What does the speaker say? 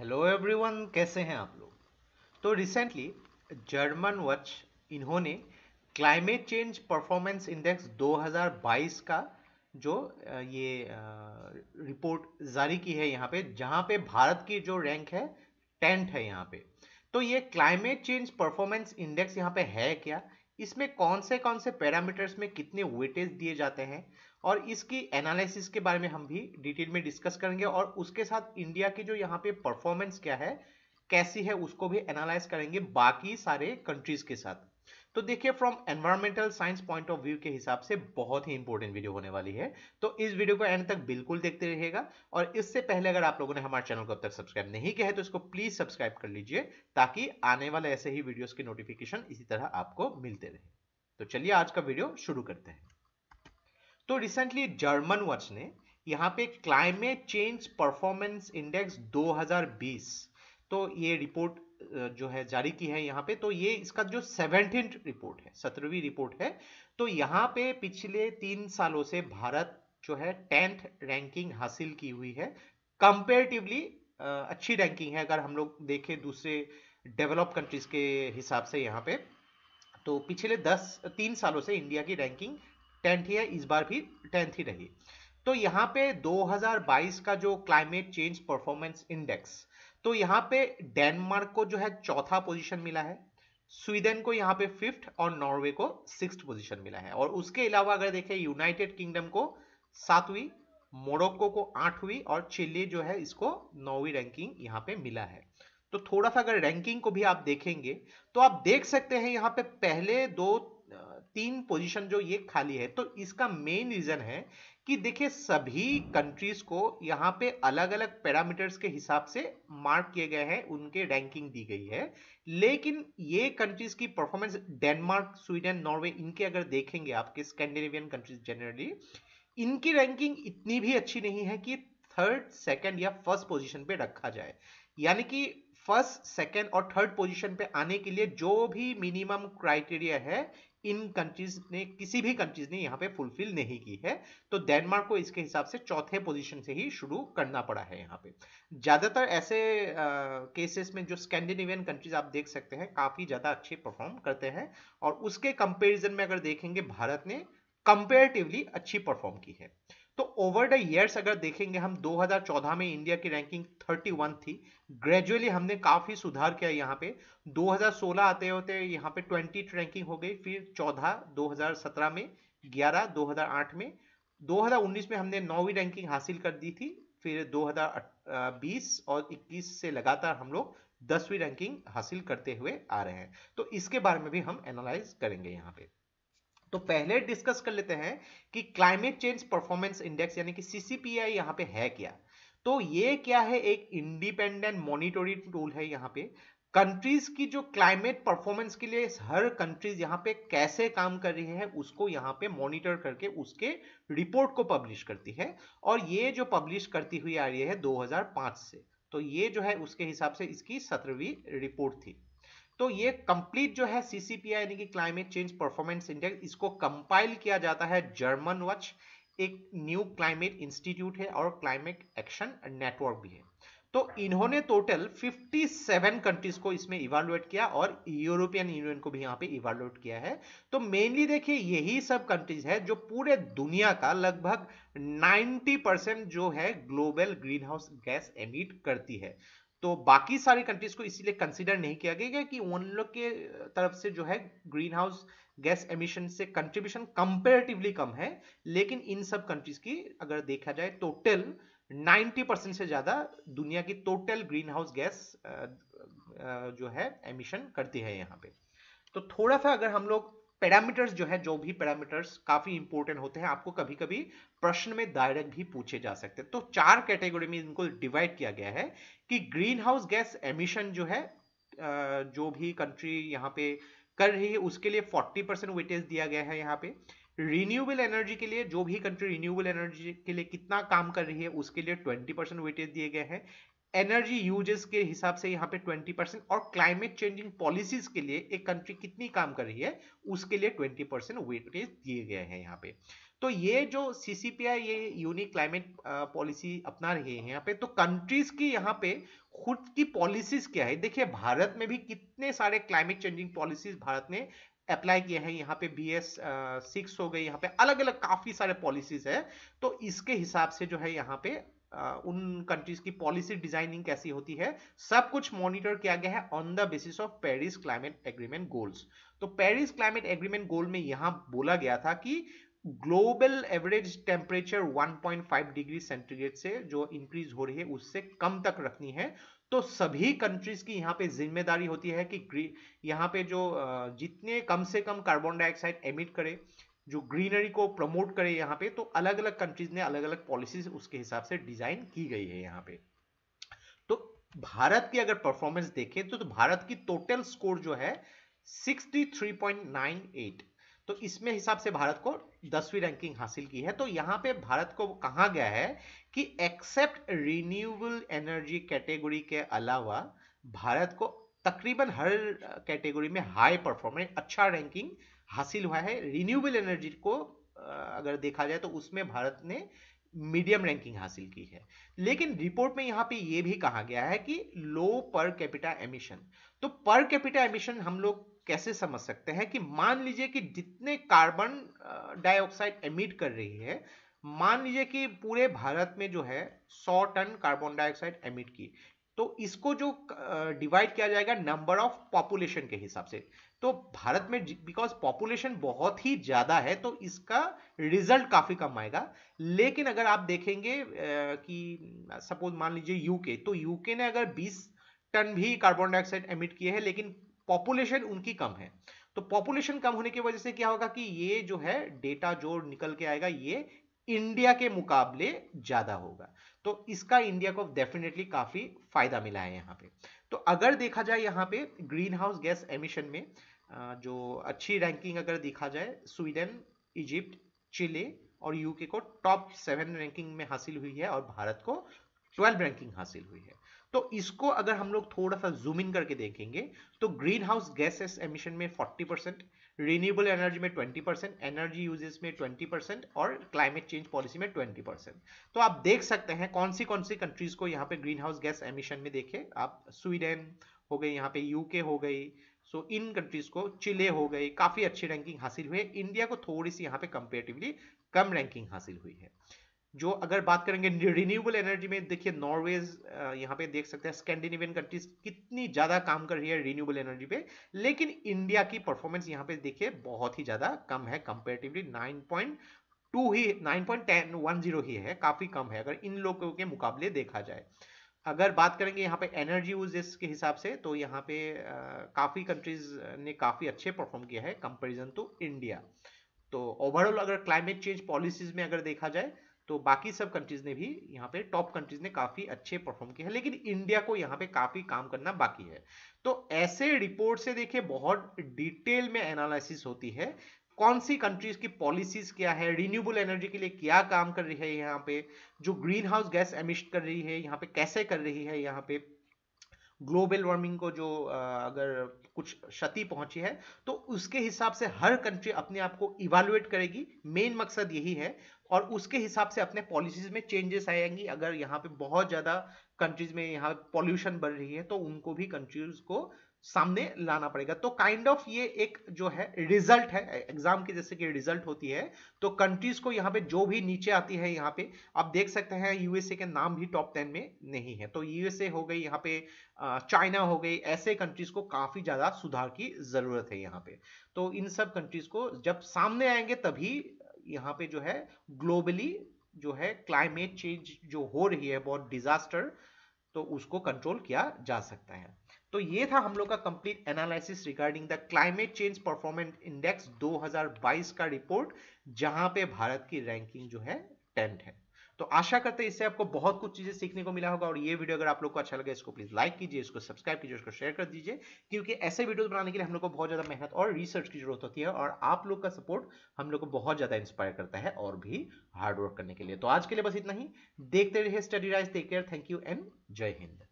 hello everyone कैसे हैं आप लोग तो रिसेंटली जर्मन वच इन्होंने क्लाइमेट चेंज परफॉर्मेंस इंडेक्स 2022 का जो ये रिपोर्ट जारी की है यहाँ पे जहाँ पे भारत की जो रैंक है टेंथ है यहाँ पे तो ये क्लाइमेट चेंज परफॉर्मेंस इंडेक्स यहाँ पे है क्या इसमें कौन से कौन से पैरामीटर्स में कितने वेटेज दिए जाते हैं और इसकी एनालिसिस के बारे में हम भी डिटेल में डिस्कस करेंगे और उसके साथ इंडिया की जो यहाँ पे परफॉर्मेंस क्या है कैसी है उसको भी एनालाइज करेंगे बाकी सारे कंट्रीज के साथ तो देखिए from environmental science point of view के हिसाब से बहुत ही इंपॉर्टेंट वीडियो होने वाली है तो इस वीडियो को एंड तक बिल्कुल देखते रहिएगा और इससे पहले अगर आप लोगों ने हमारे चैनल को अब तक सब्सक्राइब नहीं किया है तो इसको प्लीज सब्सक्राइब कर लीजिए ताकि आने वाले ऐसे ही वीडियोस के नोटिफिकेशन इसी तरह आपको मिलते रहे तो चलिए आज का वीडियो शुरू करते हैं तो रिसेंटली जर्मन वॉच ने यहाँ पे क्लाइमेट चेंज परफॉर्मेंस इंडेक्स 2020 तो ये रिपोर्ट जो है जारी की है यहाँ पे तो ये इसका जो सेवेंटीन रिपोर्ट है सत्रहवीं रिपोर्ट है तो यहाँ पे पिछले तीन सालों से भारत जो है टेंथ रैंकिंग हासिल की हुई है कंपेरेटिवली अच्छी रैंकिंग है अगर हम लोग देखें दूसरे डेवलप कंट्रीज के हिसाब से यहाँ पे तो पिछले दस तीन सालों से इंडिया की रैंकिंग टेंथ ही है इस बार भी टेंथ ही रही तो यहाँ पे 2022 का जो क्लाइमेट चेंज परफॉर्मेंस इंडेक्स तो यहाँ पे डेनमार्क को जो है चौथा पोजीशन मिला है स्वीडन को यहाँ पे फिफ्थ और नॉर्वे को सिक्स पोजीशन मिला है और उसके अलावा अगर देखें यूनाइटेड किंगडम को सातवीं मोरक्को को आठवीं और चिल्ली जो है इसको नौवीं रैंकिंग यहाँ पे मिला है तो थोड़ा सा अगर रैंकिंग को भी आप देखेंगे तो आप देख सकते हैं यहाँ पे पहले दो तीन पोजीशन जो ये खाली है तो इसका मेन रीजन है कि देखिए सभी कंट्रीज को यहाँ पे अलग अलग पैरामीटर्स के हिसाब से मार्क किए गए हैं उनके रैंकिंग दी गई है लेकिन ये कंट्रीज की परफॉर्मेंस डेनमार्क स्वीडन नॉर्वे इनके अगर देखेंगे आपके स्कैंडिनेवियन कंट्रीज जनरली इनकी रैंकिंग इतनी भी अच्छी नहीं है कि थर्ड सेकेंड या फर्स्ट पोजिशन पे रखा जाए यानी कि फर्स्ट सेकेंड और थर्ड पोजिशन पे आने के लिए जो भी मिनिमम क्राइटेरिया है इन कंट्रीज ने किसी भी कंट्रीज ने यहाँ पे फुलफिल नहीं की है तो डेनमार्क को इसके हिसाब से चौथे पोजीशन से ही शुरू करना पड़ा है यहाँ पे ज़्यादातर ऐसे केसेस में जो स्कैंडिनेवियन कंट्रीज आप देख सकते हैं काफ़ी ज़्यादा अच्छे परफॉर्म करते हैं और उसके कंपेरिजन में अगर देखेंगे भारत ने कंपेरेटिवली अच्छी परफॉर्म की है तो ओवर द ईयर्स अगर देखेंगे हम 2014 में इंडिया की रैंकिंग 31 थी ग्रेजुअली हमने काफ़ी सुधार किया यहाँ पे 2016 आते होते यहाँ पे 20 रैंकिंग हो गई फिर 14 2017 में 11 2008 में 2019 में हमने नौवीं रैंकिंग हासिल कर दी थी फिर 2020 और 21 से लगातार हम लोग दसवीं रैंकिंग हासिल करते हुए आ रहे हैं तो इसके बारे में भी हम एनालाइज करेंगे यहाँ पे तो पहले डिस्कस कर लेते हैं कि क्लाइमेट चेंज परफॉर्मेंस इंडेक्स यानी कि सीसीपीआई यहाँ पे है क्या तो ये क्या है एक इंडिपेंडेंट मॉनिटरिंग टूल है यहाँ पे कंट्रीज की जो क्लाइमेट परफॉर्मेंस के लिए हर कंट्रीज यहाँ पे कैसे काम कर रही है उसको यहाँ पे मॉनिटर करके उसके रिपोर्ट को पब्लिश करती है और ये जो पब्लिश करती हुई आ रही है 2005 से तो ये जो है उसके हिसाब से इसकी सत्रहवीं रिपोर्ट थी तो ये कंप्लीट जो है सीसीपीआई यानी कि क्लाइमेट चेंज परफॉर्मेंस इंडेक्स इसको कंपाइल किया जाता है जर्मन वच एक न्यू क्लाइमेट इंस्टीट्यूट है और क्लाइमेट एक्शन नेटवर्क भी है तो इन्होंने टोटल 57 कंट्रीज को इसमें इवालुएट किया और यूरोपियन यूनियन को भी यहां पे इवालुएट किया है तो मेनली देखिए यही सब कंट्रीज है जो पूरे दुनिया का लगभग 90 परसेंट जो है global green house gas emit करती है तो बाकी सारी कंट्रीज को इसीलिए कंसिडर नहीं किया गया कि उन लोग के तरफ से जो है ग्रीन हाउस गैस एमिशन से कंट्रीब्यूशन कंपेरेटिवली कम है लेकिन इन सब कंट्रीज की अगर देखा जाए टोटल 90 परसेंट से ज्यादा दुनिया की टोटल ग्रीन हाउस गैस जो है एमिशन करती है यहाँ पे तो थोड़ा सा अगर हम लोग पैरामीटर्स जो है जो भी पैरामीटर्स काफी इंपोर्टेंट होते हैं आपको कभी कभी प्रश्न में डायरेक्ट भी पूछे जा सकते हैं तो चार कैटेगरी में इनको डिवाइड किया गया है कि ग्रीन हाउस गैस एमिशन जो है जो भी कंट्री यहाँ पे कर रही है उसके लिए 40 परसेंट वेटेज दिया गया है यहाँ पे रिन्यूएबल एनर्जी के लिए जो भी कंट्री रिन्यूएबल एनर्जी के लिए कितना काम कर रही है उसके लिए 20 परसेंट वेटेज दिए गए हैं एनर्जी यूजेस के हिसाब से यहाँ पे 20 परसेंट और क्लाइमेट चेंजिंग पॉलिसीज के लिए एक कंट्री कितनी काम कर रही है उसके लिए 20 परसेंट वेटेज दिए गए हैं यहाँ पे तो ये जो सीसीपीआई ये यूनिक क्लाइमेट पॉलिसी अपना रही है यहाँ पे तो कंट्रीज की यहाँ पे खुद की पॉलिसीज क्या है देखिए भारत में भी कितने सारे क्लाइमेट चेंजिंग पॉलिसीज भारत ने अप्लाई किए हैं यहाँ पे बी एस सिक्स हो गई यहाँ पे अलग अलग काफी सारे पॉलिसीज है तो इसके हिसाब से जो है यहाँ पे उन कंट्रीज की पॉलिसी डिजाइनिंग कैसी होती है सब कुछ मॉनिटर किया गया है on the basis of Paris climate agreement goals तो पेरिस क्लाइमेट एग्रीमेंट गोल में यहां बोला गया था कि global average temperature 1.5 degree centigrade से जो इंक्रीज हो रही है उससे कम तक रखनी है तो सभी कंट्रीज की यहाँ पे जिम्मेदारी होती है कि यहाँ पे जो जितने कम से कम कार्बन डाइऑक्साइड एमिट करे जो ग्रीनरी को प्रमोट करे यहाँ पे तो अलग अलग कंट्रीज ने अलग अलग पॉलिसीज उसके हिसाब से डिजाइन की गई है यहाँ पे तो भारत की अगर परफॉर्मेंस देखें तो, तो भारत की टोटल स्कोर जो है 63.98 तो इसमें हिसाब से भारत को दसवीं रैंकिंग हासिल की है तो यहाँ पे भारत को कहा गया है कि एक्सेप्ट रिन्यूएबल एनर्जी कैटेगरी के अलावा भारत को तकरीबन हर कैटेगरी में हाई परफॉर्मेंस अच्छा रैंकिंग हासिल हुआ है रिन्यूएबल एनर्जी को अगर देखा जाए तो उसमें भारत ने मीडियम रैंकिंग हासिल की है लेकिन रिपोर्ट में यहाँ पे ये भी कहा गया है कि लो पर कैपिटा एमिशन तो पर कैपिटा एमिशन हम लोग कैसे समझ सकते हैं कि मान लीजिए कि जितने कार्बन डाइऑक्साइड एमिट कर रही है मान लीजिए कि पूरे भारत में जो है 100 टन कार्बन डाइऑक्साइड एमिट की तो इसको जो डिवाइड किया जाएगा नंबर ऑफ पॉपुलेशन के हिसाब से तो भारत में बिकॉज पॉपुलेशन बहुत ही ज़्यादा है तो इसका रिजल्ट काफ़ी कम आएगा लेकिन अगर आप देखेंगे कि सपोज मान लीजिए यूके तो यूके ने अगर 20 टन भी कार्बन डाइऑक्साइड एमिट किए हैं लेकिन पॉपुलेशन उनकी कम है तो पॉपुलेशन कम होने की वजह से क्या होगा कि ये जो है डेटा जो निकल के आएगा ये इंडिया के मुकाबले ज्यादा होगा तो इसका इंडिया को डेफिनेटली काफी फायदा मिला है यहाँ पे तो अगर देखा जाए यहाँ पे ग्रीन हाउस गैस एमिशन में जो अच्छी रैंकिंग अगर देखा जाए स्वीडन इजिप्ट चिले और यूके को टॉप सेवन रैंकिंग में हासिल हुई है और भारत को ट्वेल्व रैंकिंग हासिल हुई है तो इसको अगर हम लोग थोड़ा सा जूम इन करके देखेंगे तो ग्रीन हाउस गैसेस एमिशन में फोर्टी परसेंट रिन्यूएबल एनर्जी में 20 परसेंट एनर्जी यूजेस में 20 परसेंट और क्लाइमेट चेंज पॉलिसी में 20 परसेंट तो आप देख सकते हैं कौन सी कौन सी कंट्रीज को यहाँ पे ग्रीन हाउस गैस एमिशन में देखे आप स्वीडन हो गई यहाँ पे यूके हो गई सो so, इन कंट्रीज को चिले हो गई काफी अच्छी रैंकिंग हासिल हुई है इंडिया को थोड़ी सी यहाँ पे कंपेरेटिवली कम रैंकिंग हासिल हुई है जो अगर बात करेंगे रिन्यूएबल एनर्जी में देखिए नॉर्वेज यहाँ पे देख सकते हैं स्कैंडिनेवियन कंट्रीज कितनी ज़्यादा काम कर रही है रिन्यूएबल एनर्जी पे लेकिन इंडिया की परफॉर्मेंस यहाँ पे देखिए बहुत ही ज़्यादा कम है कंपेरेटिवली नाइन पॉइंट टू ही nine point ten one zero ही है काफ़ी कम है अगर इन लोगों के मुकाबले देखा जाए अगर बात करेंगे यहाँ पे एनर्जी यूजेस के हिसाब से तो यहाँ पे काफ़ी कंट्रीज ने काफ़ी अच्छे परफॉर्म किया है कंपेरिजन टू इंडिया तो ओवरऑल अगर क्लाइमेट चेंज पॉलिसीज में अगर देखा जाए तो बाकी सब कंट्रीज ने भी यहाँ पे टॉप कंट्रीज ने काफी अच्छे परफॉर्म किए हैं लेकिन इंडिया को यहाँ पे काफी काम करना बाकी है तो ऐसे रिपोर्ट से देखिए बहुत डिटेल में एनालिसिस होती है कौन सी कंट्रीज की पॉलिसीज क्या है रिन्यूएबल एनर्जी के लिए क्या काम कर रही है यहाँ पे जो ग्रीन हाउस गैस एमिट कर रही है यहाँ पे कैसे कर रही है यहाँ पे ग्लोबल वार्मिंग को जो अगर कुछ क्षति पहुंची है तो उसके हिसाब से हर कंट्री अपने आप को इवालुएट करेगी मेन मकसद यही है और उसके हिसाब से अपने पॉलिसीज में चेंजेस आएंगी अगर यहाँ पे बहुत ज़्यादा कंट्रीज में यहाँ पॉल्यूशन बढ़ रही है तो उनको भी कंट्रीज को सामने लाना पड़ेगा तो काइंड kind ऑफ of ये एक जो है रिजल्ट है एग्जाम की जैसे कि रिजल्ट होती है तो कंट्रीज को यहाँ पे जो भी नीचे आती है यहाँ पे आप देख सकते हैं यूएसए के नाम भी टॉप टेन में नहीं है तो यूएसए हो गई यहाँ पे चाइना हो गई ऐसे कंट्रीज को काफी ज्यादा सुधार की जरूरत है यहाँ पे तो इन सब कंट्रीज को जब सामने आएंगे तभी यहाँ पे जो है ग्लोबली जो है क्लाइमेट चेंज जो हो रही है बहुत डिजास्टर तो उसको कंट्रोल किया जा सकता है तो ये था हम लोग का complete analysis regarding the climate change performance index 2022 का रिपोर्ट जहां पे भारत की रैंकिंग जो है टेंट है तो आशा करते हैं इससे आपको बहुत कुछ चीजें सीखने को मिला होगा और ये वीडियो अगर आप लोग को अच्छा लगे इसको प्लीज लाइक कीजिए इसको सब्सक्राइब कीजिए इसको शेयर कर दीजिए क्योंकि ऐसे वीडियोस बनाने के लिए हम लोग को बहुत ज्यादा मेहनत और रिसर्च की जरूरत होती है और आप लोग का सपोर्ट हम लोग को बहुत ज्यादा इंस्पायर करता है और भी हार्डवर्क करने के लिए तो आज के लिए बस इतना ही देखते रहिए study rise take care thank you and जय हिंद